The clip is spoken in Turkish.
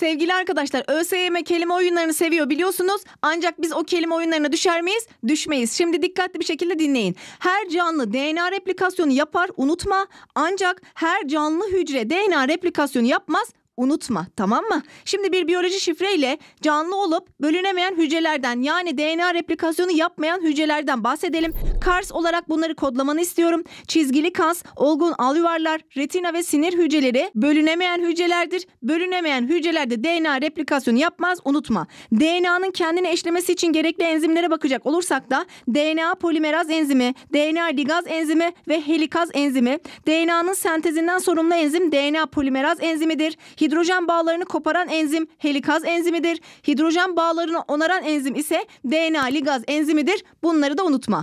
Sevgili arkadaşlar ÖSYM kelime oyunlarını seviyor biliyorsunuz. Ancak biz o kelime oyunlarına düşer miyiz? Düşmeyiz. Şimdi dikkatli bir şekilde dinleyin. Her canlı DNA replikasyonu yapar unutma. Ancak her canlı hücre DNA replikasyonu yapmaz unutma tamam mı? Şimdi bir biyoloji şifreyle canlı olup bölünemeyen hücrelerden yani DNA replikasyonu yapmayan hücrelerden bahsedelim. Kars olarak bunları kodlamanı istiyorum. Çizgili kas, olgun alüvarlar, retina ve sinir hücreleri bölünemeyen hücrelerdir. Bölünemeyen hücrelerde DNA replikasyonu yapmaz unutma. DNA'nın kendini eşlemesi için gerekli enzimlere bakacak olursak da DNA polimeraz enzimi, DNA ligaz enzimi ve helikaz enzimi, DNA'nın sentezinden sorumlu enzim DNA polimeraz enzimidir. Hidro Hidrojen bağlarını koparan enzim helikaz enzimidir. Hidrojen bağlarını onaran enzim ise DNA ligaz enzimidir. Bunları da unutma.